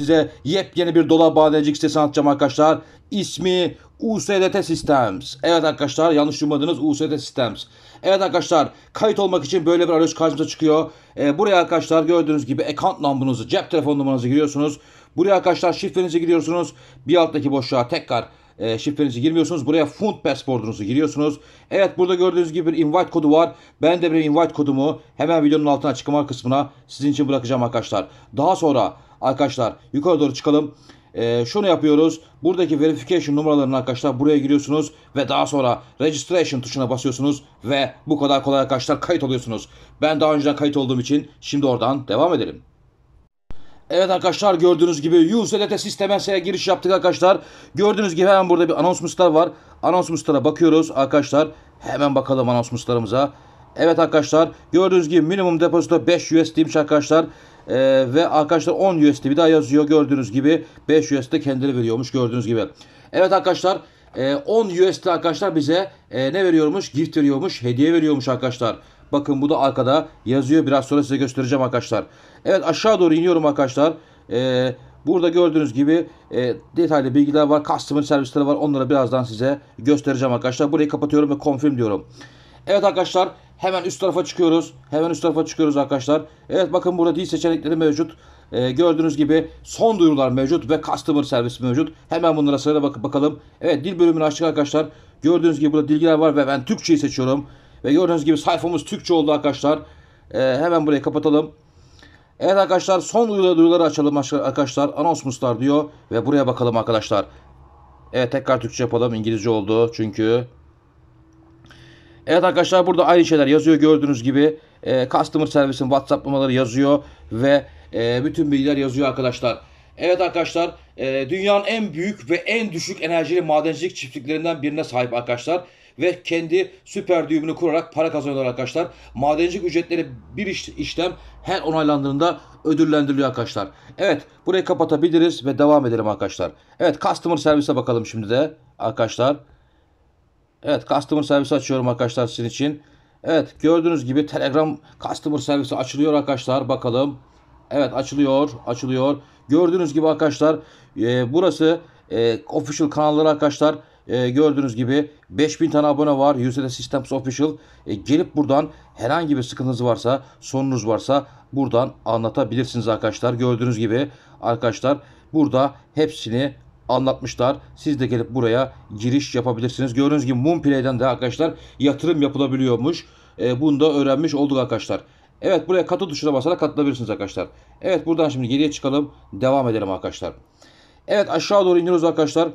size yepyeni bir dolar badecik sitesi anlatacağım arkadaşlar. İsmi USDT Systems. Evet arkadaşlar yanlış duymadınız USDT Systems. Evet arkadaşlar kayıt olmak için böyle bir arayüz karşımıza çıkıyor. Ee, buraya arkadaşlar gördüğünüz gibi account numaranızı, cep telefon numaranızı giriyorsunuz. Buraya arkadaşlar şifrenizi giriyorsunuz. Bir alttaki boşluğa tekrar e, şifrenizi girmiyorsunuz. Buraya fund pasportunuzu giriyorsunuz. Evet burada gördüğünüz gibi bir invite kodu var. Ben de bir invite kodumu hemen videonun altına açıklama kısmına sizin için bırakacağım arkadaşlar. Daha sonra Arkadaşlar yukarı doğru çıkalım. E, şunu yapıyoruz. Buradaki verification numaralarını arkadaşlar buraya giriyorsunuz ve daha sonra registration tuşuna basıyorsunuz ve bu kadar kolay arkadaşlar kayıt oluyorsunuz. Ben daha önceden kayıt olduğum için şimdi oradan devam edelim. Evet arkadaşlar gördüğünüz gibi USDT sistemenseye giriş yaptık arkadaşlar. Gördüğünüz gibi hemen burada bir anons muslar var. Anons muslara bakıyoruz arkadaşlar. Hemen bakalım anons muslarımıza. Evet arkadaşlar gördüğünüz gibi minimum depozito 5 USD'miş arkadaşlar. Ee, ve arkadaşlar 10 USD bir daha yazıyor gördüğünüz gibi 5 USD kendileri veriyormuş gördüğünüz gibi. Evet arkadaşlar 10 e, USD arkadaşlar bize e, ne veriyormuş gift veriyormuş hediye veriyormuş arkadaşlar. Bakın bu da arkada yazıyor biraz sonra size göstereceğim arkadaşlar. Evet aşağı doğru iniyorum arkadaşlar. Ee, burada gördüğünüz gibi e, detaylı bilgiler var. Customer servisleri var. Onları birazdan size göstereceğim arkadaşlar. Burayı kapatıyorum ve confirm diyorum. Evet arkadaşlar hemen üst tarafa çıkıyoruz. Hemen üst tarafa çıkıyoruz arkadaşlar. Evet bakın burada dil seçenekleri mevcut. Ee, gördüğünüz gibi son duyurular mevcut ve customer servis mevcut. Hemen bunlara sırayla bak bakalım. Evet dil bölümünü açtık arkadaşlar. Gördüğünüz gibi burada dilgiler var ve ben Türkçeyi seçiyorum. Ve gördüğünüz gibi sayfamız Türkçe oldu arkadaşlar. Ee, hemen burayı kapatalım. Evet arkadaşlar son duyuları, açalım arkadaşlar. Anonsmuslar diyor ve buraya bakalım arkadaşlar. Evet tekrar Türkçe yapalım. İngilizce oldu çünkü. Evet arkadaşlar burada aynı şeyler yazıyor gördüğünüz gibi. E, customer servisin WhatsApp numaraları yazıyor ve e, bütün bilgiler yazıyor arkadaşlar. Evet arkadaşlar e, dünyanın en büyük ve en düşük enerjili madencilik çiftliklerinden birine sahip arkadaşlar. Ve kendi süper düğümünü kurarak para kazanıyorlar arkadaşlar. Madencilik ücretleri bir işlem her onaylandığında ödüllendiriliyor arkadaşlar. Evet burayı kapatabiliriz ve devam edelim arkadaşlar. Evet customer servise bakalım şimdi de arkadaşlar. Evet customer servisi açıyorum arkadaşlar sizin için. Evet gördüğünüz gibi Telegram customer servisi açılıyor arkadaşlar. Bakalım. Evet açılıyor. Açılıyor. Gördüğünüz gibi arkadaşlar e, burası e, official kanalları arkadaşlar. E, gördüğünüz gibi 5000 tane abone var. User Systems Official. E, gelip buradan herhangi bir sıkıntınız varsa, sorunuz varsa buradan anlatabilirsiniz arkadaşlar. Gördüğünüz gibi arkadaşlar burada hepsini anlatmışlar. Siz de gelip buraya giriş yapabilirsiniz. Gördüğünüz gibi Moonplay'den de arkadaşlar yatırım yapılabiliyormuş. E, bunu da öğrenmiş olduk arkadaşlar. Evet buraya katıl tuşuna basarak katılabilirsiniz arkadaşlar. Evet buradan şimdi geriye çıkalım. Devam edelim arkadaşlar. Evet aşağı doğru iniyoruz arkadaşlar.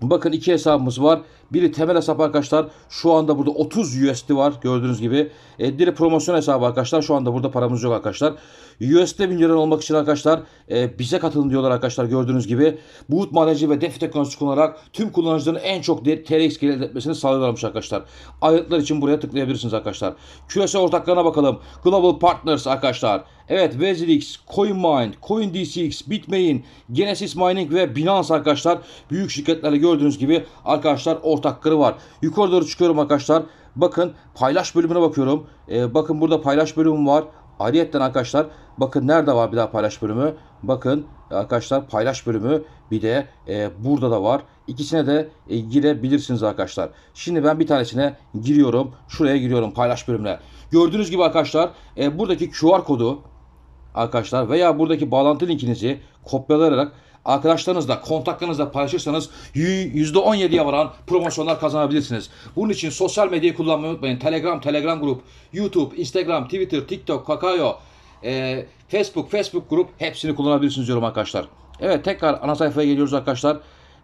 Bakın iki hesabımız var. Biri temel hesap arkadaşlar. Şu anda burada 30 USD var gördüğünüz gibi. E, biri promosyon hesabı arkadaşlar. Şu anda burada paramız yok arkadaşlar. USD milyoner olmak için arkadaşlar e, bize katılın diyorlar arkadaşlar gördüğünüz gibi. Boot madenci ve DeFi teknolojisi kullanarak tüm kullanıcıların en çok TRX gelir elde etmesini sağlıyorlarmış arkadaşlar. Ayrıntılar için buraya tıklayabilirsiniz arkadaşlar. Küresel ortaklarına bakalım. Global Partners arkadaşlar. Evet Vezilix, CoinMind, CoinDCX, Bitmain, Genesis Mining ve Binance arkadaşlar büyük şirketlerle gördüğünüz gibi arkadaşlar ortak ortakları var. Yukarı doğru çıkıyorum arkadaşlar. Bakın paylaş bölümüne bakıyorum. Ee, bakın burada paylaş bölümü var. Ariyetten arkadaşlar bakın nerede var bir daha paylaş bölümü. Bakın arkadaşlar paylaş bölümü bir de e, burada da var. İkisine de e, girebilirsiniz arkadaşlar. Şimdi ben bir tanesine giriyorum. Şuraya giriyorum paylaş bölümüne. Gördüğünüz gibi arkadaşlar e, buradaki QR kodu arkadaşlar veya buradaki bağlantı linkinizi kopyalayarak arkadaşlarınızla, kontaklarınızla paylaşırsanız %17'ye varan promosyonlar kazanabilirsiniz. Bunun için sosyal medyayı kullanmayı unutmayın. Telegram, Telegram grup, YouTube, Instagram, Twitter, TikTok, Kakao, e, Facebook, Facebook grup hepsini kullanabilirsiniz diyorum arkadaşlar. Evet tekrar ana sayfaya geliyoruz arkadaşlar.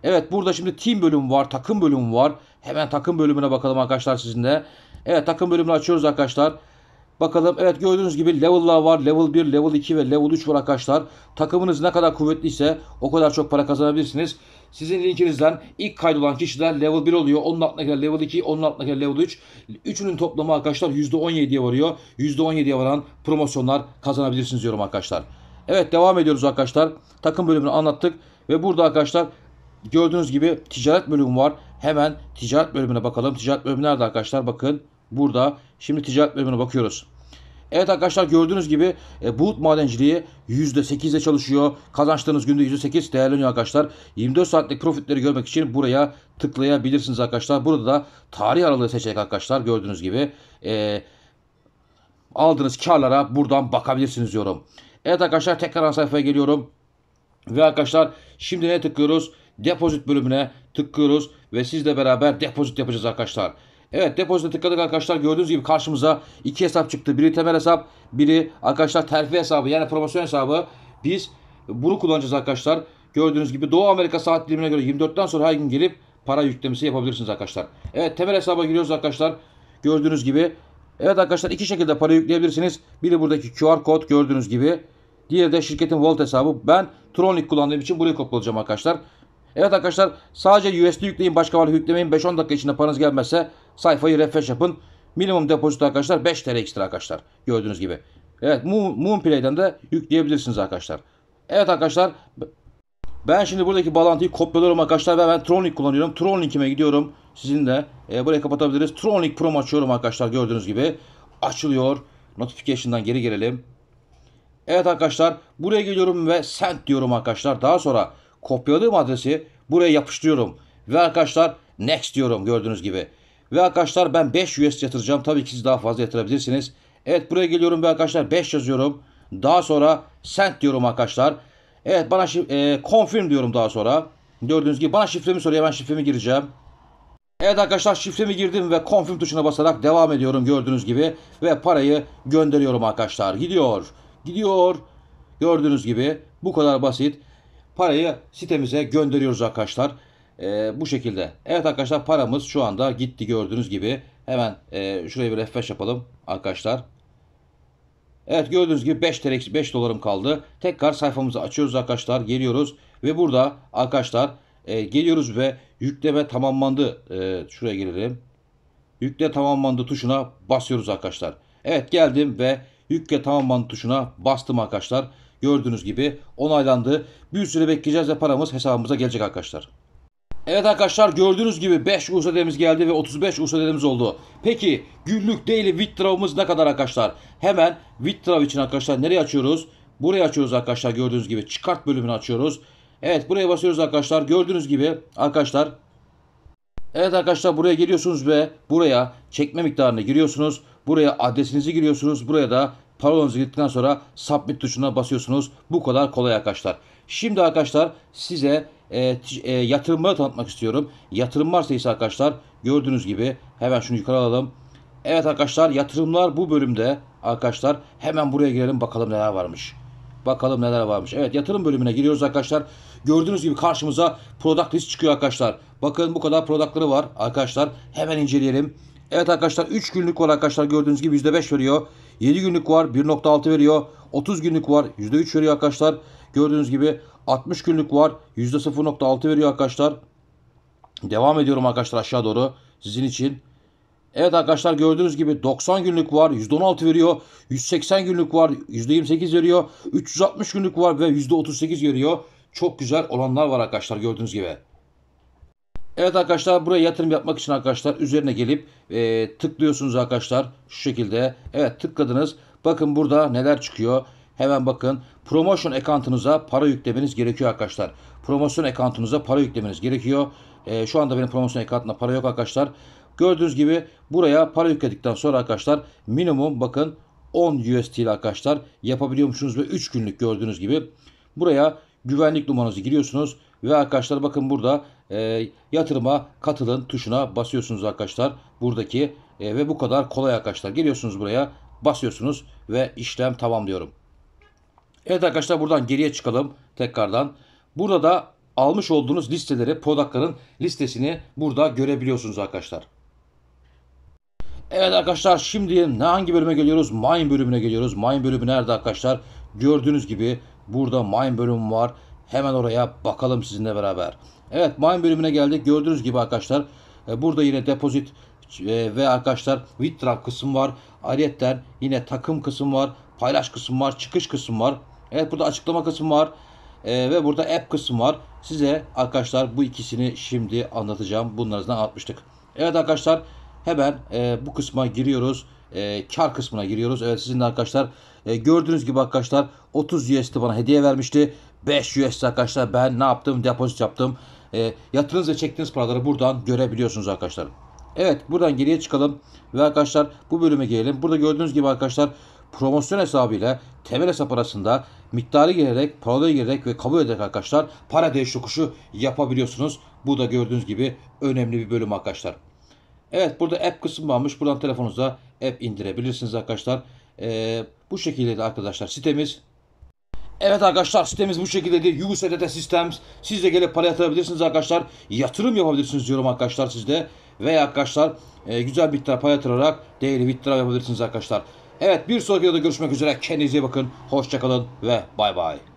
Evet burada şimdi team bölüm var, takım bölüm var. Hemen takım bölümüne bakalım arkadaşlar sizinle. Evet takım bölümünü açıyoruz arkadaşlar. Arkadaşlar. Bakalım evet gördüğünüz gibi level'lar var. Level 1, level 2 ve level 3 var arkadaşlar. Takımınız ne kadar kuvvetliyse o kadar çok para kazanabilirsiniz. Sizin linkinizden ilk kaydolan kişiler level 1 oluyor. Onun altına altındakiler level 2, onun altına altındakiler level 3. Üçünün toplamı arkadaşlar %17'ye varıyor. %17'ye varan promosyonlar kazanabilirsiniz diyorum arkadaşlar. Evet devam ediyoruz arkadaşlar. Takım bölümünü anlattık. Ve burada arkadaşlar gördüğünüz gibi ticaret bölümü var. Hemen ticaret bölümüne bakalım. Ticaret bölümü nerede arkadaşlar? Bakın burada. Şimdi ticaret bölümüne bakıyoruz. Evet arkadaşlar gördüğünüz gibi e, buğut madenciliği %8'de çalışıyor. Kazançlarınız günde %8 değerleniyor arkadaşlar. 24 saatlik profitleri görmek için buraya tıklayabilirsiniz arkadaşlar. Burada da tarih aralığı seçecek arkadaşlar gördüğünüz gibi e, aldığınız karlara buradan bakabilirsiniz diyorum. Evet arkadaşlar tekrar sayfaya geliyorum. Ve arkadaşlar şimdi ne tıklıyoruz? Depozit bölümüne tıklıyoruz ve sizle beraber depozit yapacağız arkadaşlar. Evet depozita tıkladık arkadaşlar. Gördüğünüz gibi karşımıza iki hesap çıktı. Biri temel hesap, biri arkadaşlar terfi hesabı yani promosyon hesabı. Biz bunu kullanacağız arkadaşlar. Gördüğünüz gibi Doğu Amerika saat dilimine göre 24'ten sonra her gün gelip para yüklemesi yapabilirsiniz arkadaşlar. Evet temel hesaba giriyoruz arkadaşlar. Gördüğünüz gibi. Evet arkadaşlar iki şekilde para yükleyebilirsiniz. Biri buradaki QR kod gördüğünüz gibi. Diğeri de şirketin Volt hesabı. Ben Tronic kullandığım için burayı kopyalayacağım arkadaşlar. Evet arkadaşlar sadece USD yükleyin başka varlık yüklemeyin. 5-10 dakika içinde paranız gelmezse sayfayı refresh yapın. Minimum depozito arkadaşlar 5 TL ekstra arkadaşlar. Gördüğünüz gibi. Evet Moonplay'den de yükleyebilirsiniz arkadaşlar. Evet arkadaşlar ben şimdi buradaki bağlantıyı kopyalıyorum arkadaşlar ve ben Tronlink kullanıyorum. Tronlink'ime gidiyorum. Sizin de e, burayı kapatabiliriz. Tronlink Pro açıyorum arkadaşlar gördüğünüz gibi. Açılıyor. Notification'dan geri gelelim. Evet arkadaşlar buraya geliyorum ve send diyorum arkadaşlar. Daha sonra kopyaladığım adresi buraya yapıştırıyorum. Ve arkadaşlar next diyorum gördüğünüz gibi. Ve arkadaşlar ben 5 US yatıracağım. Tabii ki siz daha fazla yatırabilirsiniz. Evet buraya geliyorum ve arkadaşlar 5 yazıyorum. Daha sonra send diyorum arkadaşlar. Evet bana e, confirm diyorum daha sonra. Gördüğünüz gibi bana şifremi soruyor. Ben şifremi gireceğim. Evet arkadaşlar şifremi girdim ve confirm tuşuna basarak devam ediyorum gördüğünüz gibi. Ve parayı gönderiyorum arkadaşlar. Gidiyor. Gidiyor. Gördüğünüz gibi bu kadar basit parayı sitemize gönderiyoruz arkadaşlar. E, bu şekilde. Evet arkadaşlar paramız şu anda gitti gördüğünüz gibi. Hemen e, şuraya bir F5 yapalım arkadaşlar. Evet gördüğünüz gibi 5 TL 5 dolarım kaldı. Tekrar sayfamızı açıyoruz arkadaşlar. Geliyoruz ve burada arkadaşlar e, geliyoruz ve yükleme tamamlandı. E, şuraya gelelim. Yükle tamamlandı tuşuna basıyoruz arkadaşlar. Evet geldim ve yükle tamamlandı tuşuna bastım arkadaşlar. Gördüğünüz gibi onaylandı. Bir süre bekleyeceğiz ve paramız hesabımıza gelecek arkadaşlar. Evet arkadaşlar gördüğünüz gibi 5 USD'miz geldi ve 35 USD'miz oldu. Peki günlük daily withdrawımız ne kadar arkadaşlar? Hemen withdraw için arkadaşlar nereye açıyoruz? Buraya açıyoruz arkadaşlar gördüğünüz gibi. Çıkart bölümünü açıyoruz. Evet buraya basıyoruz arkadaşlar. Gördüğünüz gibi arkadaşlar. Evet arkadaşlar buraya geliyorsunuz ve buraya çekme miktarını giriyorsunuz. Buraya adresinizi giriyorsunuz. Buraya da Parolanızı girdikten sonra submit tuşuna basıyorsunuz. Bu kadar kolay arkadaşlar. Şimdi arkadaşlar size e, e, yatırımları tanıtmak istiyorum. Yatırım Yatırımlar ise arkadaşlar gördüğünüz gibi hemen şunu yukarı alalım. Evet arkadaşlar yatırımlar bu bölümde arkadaşlar hemen buraya girelim bakalım neler varmış. Bakalım neler varmış. Evet yatırım bölümüne giriyoruz arkadaşlar. Gördüğünüz gibi karşımıza product list çıkıyor arkadaşlar. Bakın bu kadar productları var arkadaşlar. Hemen inceleyelim. Evet arkadaşlar 3 günlük var arkadaşlar gördüğünüz gibi %5 veriyor. 7 günlük var 1.6 veriyor. 30 günlük var %3 veriyor arkadaşlar. Gördüğünüz gibi 60 günlük var %0.6 veriyor arkadaşlar. Devam ediyorum arkadaşlar aşağı doğru sizin için. Evet arkadaşlar gördüğünüz gibi 90 günlük var %16 veriyor. 180 günlük var %28 veriyor. 360 günlük var ve %38 veriyor. Çok güzel olanlar var arkadaşlar gördüğünüz gibi. Evet arkadaşlar buraya yatırım yapmak için arkadaşlar üzerine gelip e, tıklıyorsunuz arkadaşlar. Şu şekilde. Evet tıkladınız. Bakın burada neler çıkıyor. Hemen bakın. Promotion account'ınıza para yüklemeniz gerekiyor arkadaşlar. promotion account'ınıza para yüklemeniz gerekiyor. E, şu anda benim promotion account'ımda para yok arkadaşlar. Gördüğünüz gibi buraya para yükledikten sonra arkadaşlar minimum bakın 10 UST ile arkadaşlar yapabiliyormuşsunuz ve 3 günlük gördüğünüz gibi buraya güvenlik numaranızı giriyorsunuz ve arkadaşlar bakın burada e, yatırıma katılın tuşuna basıyorsunuz arkadaşlar. Buradaki e, ve bu kadar kolay arkadaşlar. Geliyorsunuz buraya basıyorsunuz ve işlem tamam diyorum. Evet arkadaşlar buradan geriye çıkalım tekrardan. Burada da almış olduğunuz listeleri, product'ların listesini burada görebiliyorsunuz arkadaşlar. Evet arkadaşlar şimdi ne hangi bölüme geliyoruz? Mine bölümüne geliyoruz. Mine bölümü nerede arkadaşlar? Gördüğünüz gibi burada mine bölümü var. Hemen oraya bakalım sizinle beraber. Evet mine bölümüne geldik. Gördüğünüz gibi arkadaşlar e, burada yine depozit e, ve arkadaşlar withdraw kısım var. Ayrıca yine takım kısım var. Paylaş kısım var. Çıkış kısım var. Evet burada açıklama kısım var. E, ve burada app kısım var. Size arkadaşlar bu ikisini şimdi anlatacağım. Bunlardan atmıştık. Evet arkadaşlar hemen bu kısma giriyoruz. E, kar kısmına giriyoruz. Evet sizin de arkadaşlar e, gördüğünüz gibi arkadaşlar 30 USD bana hediye vermişti. 5 USD arkadaşlar ben ne yaptım? Depozit yaptım e, yatırınız ve çektiğiniz paraları buradan görebiliyorsunuz arkadaşlar. Evet buradan geriye çıkalım ve arkadaşlar bu bölüme gelelim. Burada gördüğünüz gibi arkadaşlar promosyon hesabıyla temel hesap arasında miktarı girerek, parayı girerek ve kabul ederek arkadaşlar para değiş yokuşu yapabiliyorsunuz. Bu da gördüğünüz gibi önemli bir bölüm arkadaşlar. Evet burada app kısmı varmış. Buradan telefonunuza app indirebilirsiniz arkadaşlar. Ee, bu şekilde de arkadaşlar sitemiz Evet arkadaşlar sitemiz bu şekildeydi. değil. USDT Systems. Siz de gelip para yatırabilirsiniz arkadaşlar. Yatırım yapabilirsiniz diyorum arkadaşlar sizde. Veya arkadaşlar e, güzel bir para yatırarak değerli bitler yapabilirsiniz arkadaşlar. Evet bir sonraki videoda görüşmek üzere. Kendinize iyi bakın. Hoşçakalın ve bay bay.